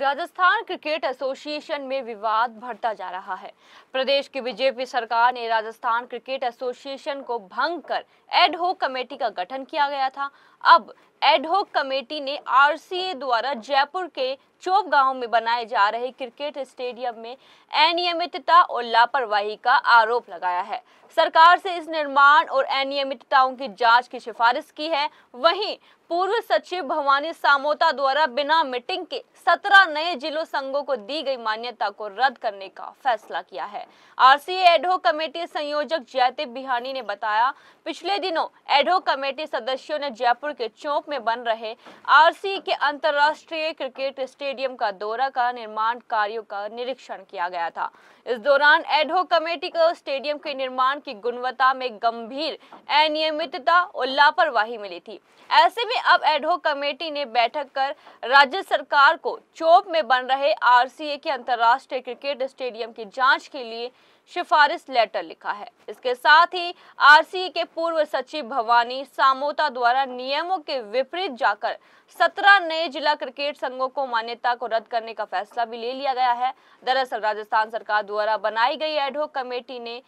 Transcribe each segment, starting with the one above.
Rajasthan cricket association में विवाद बढ़ता जा रहा है प्रदेश की बीजेपी सरकार ने राजस्थान क्रिकेट एसोसिएशन को भंग कर एड हो कमेटी का गठन किया गया था अब एडहॉक कमेटी ने आरसीए द्वारा जयपुर के चोप गांव में बनाए जा रहे क्रिकेट स्टेडियम में अनियमितता और लापरवाही का आरोप लगाया है सरकार से इस निर्माण और अनियमितताओं की जांच की सिफारिश की है वहीं पूर्व सचिव भवानी सामोता द्वारा बिना मीटिंग के 17 नए जिलों संघों को दी गई मान्यता को रद्द करने का फैसला किया है आरसीए एडहो कमेटी संयोजक जयते बिहानी ने बताया पिछले दिनों एडहो कमेटी सदस्यों ने जयपुर के चौप में बन रहे आरसी के अंतर्राष्ट्रीय क्रिकेट स्टेडियम का दौरा का निर्माण कार्यों का निरीक्षण किया गया था इस दौरान एडहो कमेटी को स्टेडियम के निर्माण की गुणवत्ता में गंभीर अनियमितता और लापरवाही मिली थी ऐसे में अब एडहो कमेटी ने बैठक कर राज्य सरकार को चौप में बन रहे आरसीए के अंतर्राष्ट्रीय क्रिकेट स्टेडियम की जांच के लिए सिफारिश लेटर लिखा है इसके साथ ही आरसीए के पूर्व सचिव भवानी सामोता द्वारा नियम नियमों के विपरीत जाकर 17 नए जिला क्रिकेट संघों को मान्यता को रद्द करने का फैसला भी ले लिया गया है दरअसल राजस्थान सरकार द्वारा बनाई गई एडहोक कमेटी ने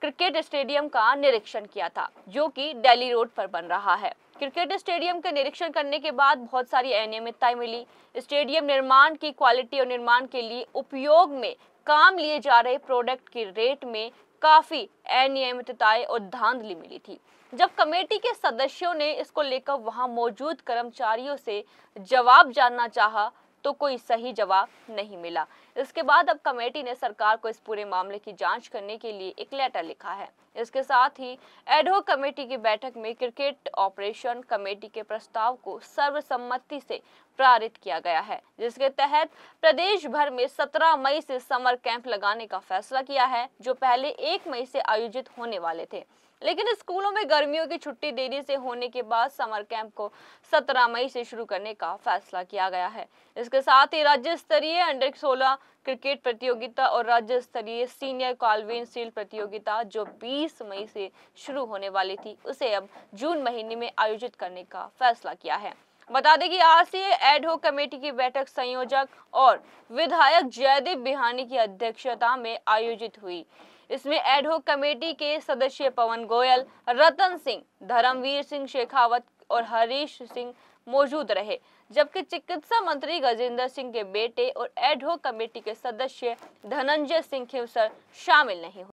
क्रिकेट स्टेडियम का निरीक्षण किया था जो कि दिल्ली रोड पर बन रहा है क्रिकेट स्टेडियम का निरीक्षण करने के बाद बहुत सारी अनियमितताएं मिली स्टेडियम निर्माण की क्वालिटी और निर्माण के लिए उपयोग में काम लिए जा रहे प्रोडक्ट के रेट में काफ़ी अनियमितताएं और धांधली मिली थी जब कमेटी के सदस्यों ने इसको लेकर वहां मौजूद कर्मचारियों से जवाब जानना चाहा तो कोई सही जवाब नहीं मिला इसके बाद अब कमेटी ने सरकार को इस पूरे मामले की जांच करने के लिए एक लेटर लिखा है इसके साथ ही एडहो कमेटी की बैठक में क्रिकेट ऑपरेशन कमेटी के प्रस्ताव को सर्वसम्मति से पारित किया गया है जिसके तहत प्रदेश भर में 17 मई से समर कैंप लगाने का फैसला किया है जो पहले 1 मई से आयोजित होने वाले थे लेकिन स्कूलों में गर्मियों की छुट्टी देरी से होने के बाद समर कैंप को 17 मई से शुरू करने का फैसला किया गया है इसके साथ ही राज्य स्तरीय अंडर 16 क्रिकेट प्रतियोगिता और राज्य स्तरीय सीनियर कॉलवेन सील प्रतियोगिता जो 20 मई से शुरू होने वाली थी उसे अब जून महीने में आयोजित करने का फैसला किया है बता दें कि आज एडहो कमेटी की बैठक संयोजक और विधायक जयदेव बिहानी की अध्यक्षता में आयोजित हुई इसमें एडहो कमेटी के सदस्य पवन गोयल रतन सिंह धर्मवीर सिंह शेखावत और हरीश सिंह मौजूद रहे जबकि चिकित्सा मंत्री गजेंद्र सिंह के बेटे और एडहो कमेटी के सदस्य धनंजय सिंह खिवसर शामिल नहीं हुए